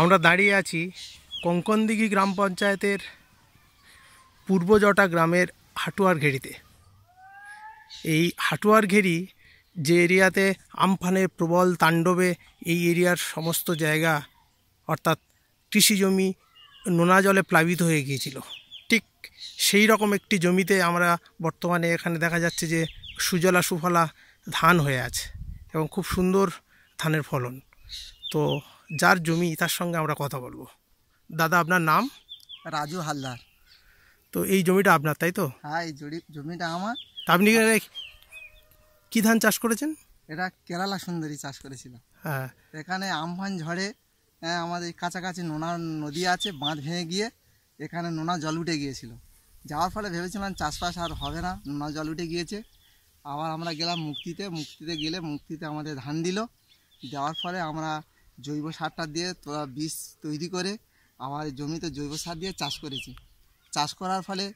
আমরা দাঁড়িয়ে আছি কঙ্কনদিঘি গ্রাম পঞ্চায়েতের পূর্বজটা গ্রামের হাটুয়ার ঘেরিতে এই হাটুয়ার ঘেরি যে এরিয়াতে আমফানের প্রবল তাণ্ডবে এই এরিয়ার সমস্ত জায়গা অর্থাৎ কৃষিজমি নোনা জলে প্লাবিত হয়ে গিয়েছিল ঠিক সেই রকম একটি জমিতে আমরা বর্তমানে এখানে দেখা যাচ্ছে যে সুজলা সুফলা ধান হয়ে আছে এবং খুব সুন্দর ধানের ফলন তো যার জমি তার সঙ্গে আমরা কথা বলবো দাদা আপনার নাম রাজু হালদার তো এই জমিটা আপনার তাই তো হ্যাঁ এই জমিটা আমার আপনি কি ধান চাষ করেছেন এটা কেরালা সুন্দরী চাষ করেছিলাম হ্যাঁ এখানে আমফান ঝড়ে হ্যাঁ, আমাদের কাছাকাছি নোনা নদী আছে বাঁধ ভেঙে গিয়ে এখানে নোনা জল উঠে গিয়েছিল যাওয়ার ফলে ভেবেছিলাম চাষবাস আর হবে না নোনা জল উঠে গিয়েছে আবার আমরা গেলাম মুক্তিতে মুক্তিতে গেলে মুক্তিতে আমাদের ধান দিল দেওয়ার ফলে আমরা জৈব সারটা দিয়ে তোরা বীজ তৈরি করে আমার জমিতে জৈব সার দিয়ে চাষ করেছি চাষ করার ফলে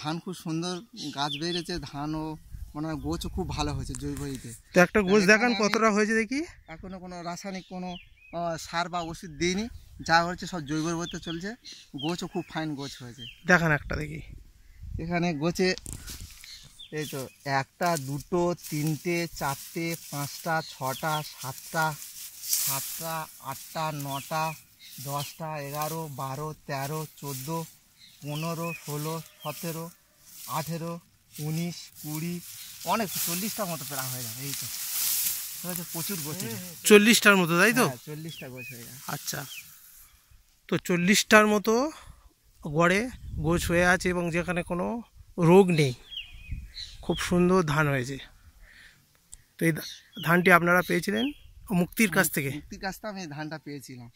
ধান খুব সুন্দর গাছ বেড়েছে ধানও মানে গোছও খুব ভালো হয়েছে জৈব ইতে তো একটা গোছ দেখান কতটা হয়েছে দেখি এখনও কোনো রাসায়নিক কোনো সার বা ওষুধ দিইনি যা হচ্ছে সব জৈব বলতে চলছে গোছও খুব ফাইন গোছ হয়েছে দেখান একটা দেখি এখানে গোছে এই তো একটা দুটো তিনটে চারটে পাঁচটা ছটা সাতটা সাতটা আটটা নটা দশটা এগারো বারো তেরো চোদ্দো পনেরো ষোলো সতেরো আঠেরো উনিশ কুড়ি অনেক চল্লিশটার মতো প্রায় হয়ে যাবে এই তো প্রচুর গোছ চল্লিশটার মতো তাই তো হ্যাঁ, চল্লিশটা গোছ হয়ে যাবে আচ্ছা তো চল্লিশটার মতো গড়ে গোছ হয়ে আছে এবং যেখানে কোনো রোগ নেই খুব সুন্দর ধান হয়েছে তো এই ধানটি আপনারা পেয়েছিলেন হ্যাঁ, মুক্তির কাছ থেকে মুক্তির কাছটা আমি ধানটা পেয়েছিলাম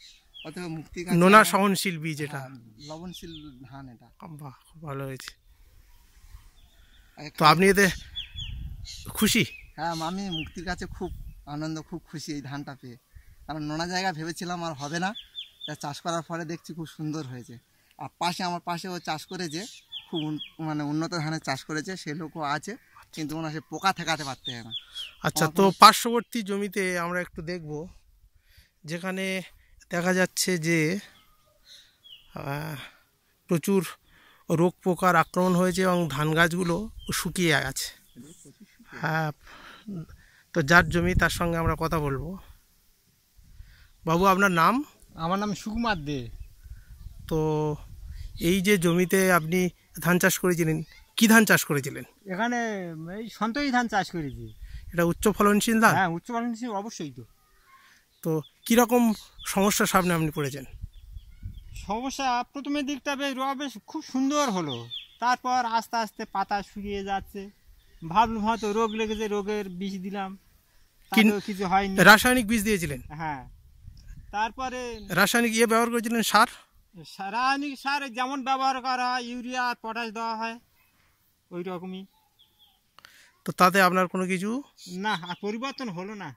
অথবা মুক্তির কাছ নোনা সহনশীল বীজ এটা হ্যাঁ, লবণশীল ধান এটা বাহ খুব ভালো হয়েছে তো আপনি এতে খুশি হ্যাঁ আমি মুক্তির কাছে খুব আনন্দ খুব খুশি এই ধানটা পেয়ে কারণ নোনা জায়গা ভেবেছিলাম আর হবে না তা চাষ করার ফলে দেখছি খুব সুন্দর হয়েছে আর পাশে আমার পাশে ও চাষ করেছে খুব মানে উন্নত ধানের চাষ করেছে সে লোকও আছে কিন্তু ওনার সে পোকা ঠেকাতে পারতে না আচ্ছা তো পার্শ্ববর্তী জমিতে আমরা একটু দেখব যেখানে দেখা যাচ্ছে যে প্রচুর রোগ পোকার আক্রমণ হয়েছে এবং ধান গাছগুলো শুকিয়ে আছে হ্যাঁ তো যার জমি তার সঙ্গে আমরা কথা বলবো বাবু আপনার নাম আমার নাম সুকুমার দে তো এই যে জমিতে আপনি ধান চাষ করেছিলেন কি ধান চাষ করেছিলেন এখানে এই সন্তোষী ধান চাষ করেছি এটা উচ্চ ফলনশীল ধান হ্যাঁ উচ্চ ফলনশীল অবশ্যই তো তো কীরকম সমস্যার সামনে আপনি পড়েছেন সমস্যা প্রথমে দিকটা বেশ বেশ খুব সুন্দর হলো তারপর আস্তে আস্তে পাতা শুকিয়ে যাচ্ছে ভাবলাম হয়তো রোগ লেগেছে রোগের বিষ দিলাম কিছু হয়নি রাসায়নিক বিষ দিয়েছিলেন হ্যাঁ তারপরে রাসায়নিক ইয়ে ব্যবহার করেছিলেন সার রাসায়নিক সার যেমন ব্যবহার করা হয় ইউরিয়া আর পটাশ দেওয়া হয় ওই রকমই তো তাতে আপনার কোনো কিছু না পরিবর্তন হলো না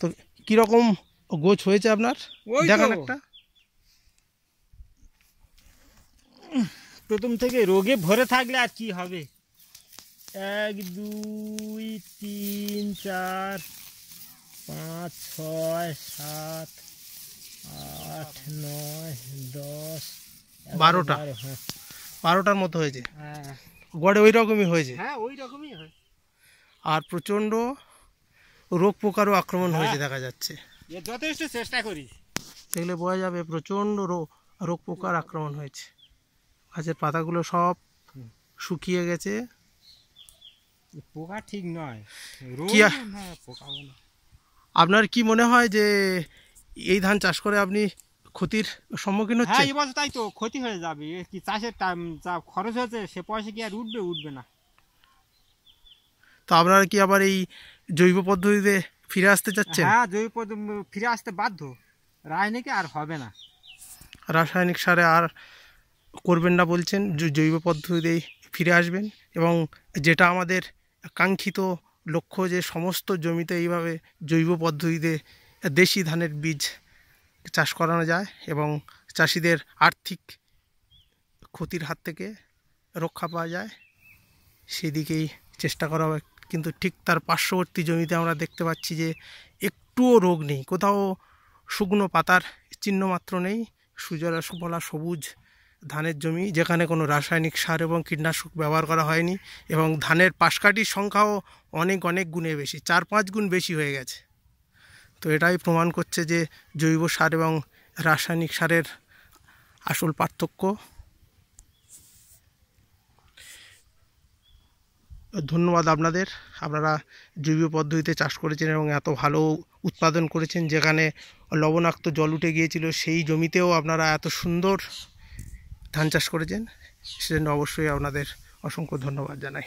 তো কীরকম গোছ হয়েছে আপনার দেখান একটা প্রথম থেকে রোগে ভরে থাকলে আর কি হবে এক দুই তিন চার পাঁচ ছয় সাত আট নয় দশ বারোটা হ্যাঁ বারোটার মতো হয়েছে হ্যাঁ। গড়ে ওই রকমই হয়েছে হ্যাঁ, ওই রকমই হয় আর প্রচণ্ড রোগ পোকারও আক্রমণ হ্যাঁ। হয়েছে দেখা যাচ্ছে যথেষ্ট চেষ্টা করি দেখলে বোঝা যাবে প্রচণ্ড রোগ পোকার আক্রমণ হয়েছে গাছের পাতাগুলো সব শুকিয়ে গেছে পোকা ঠিক নয় আপনার কি মনে হয় যে এই ধান চাষ করে আপনি ক্ষতির সম্মুখীন হ্যাঁ, হচ্ছে হ্যাঁ এবছর তাই তো ক্ষতি হয়ে যাবে কি চাষের টাইম যা খরচ হয়েছে সে পয়সা কি আর উঠবে উঠবে না তো আপনারা কি আবার এই জৈব পদ্ধতিতে ফিরে আসতে চাচ্ছেন হ্যাঁ জৈব পদ্ধতি ফিরে আসতে বাধ্য রাসায়নিকে আর হবে না রাসায়নিক সারে আর করবেন না বলছেন জৈব পদ্ধতিতেই ফিরে আসবেন এবং যেটা আমাদের কাঙ্ক্ষিত লক্ষ্য যে সমস্ত জমিতে এইভাবে জৈব পদ্ধতিতে দেশি ধানের বীজ চাষ করানো যায় এবং চাষিদের আর্থিক ক্ষতির হাত থেকে রক্ষা পাওয়া যায় সেদিকেই চেষ্টা করা হয় কিন্তু ঠিক তার পার্শ্ববর্তী জমিতে আমরা দেখতে পাচ্ছি যে একটুও রোগ নেই কোথাও শুকনো পাতার চিহ্ন মাত্র নেই সুজলা সুফলা সবুজ ধানের জমি যেখানে কোনো রাসায়নিক সার এবং কীটনাশক ব্যবহার করা হয়নি এবং ধানের পাশকাঠির সংখ্যাও অনেক অনেক গুণে বেশি চার পাঁচ গুণ বেশি হয়ে গেছে তো এটাই প্রমাণ করছে যে জৈব সার এবং রাসায়নিক সারের আসল পার্থক্য ধন্যবাদ আপনাদের আপনারা জৈব পদ্ধতিতে চাষ করেছেন এবং এত ভালো উৎপাদন করেছেন যেখানে লবণাক্ত জল উঠে গিয়েছিল সেই জমিতেও আপনারা এত সুন্দর ধান চাষ করেছেন সেজন্য অবশ্যই আপনাদের অসংখ্য ধন্যবাদ জানাই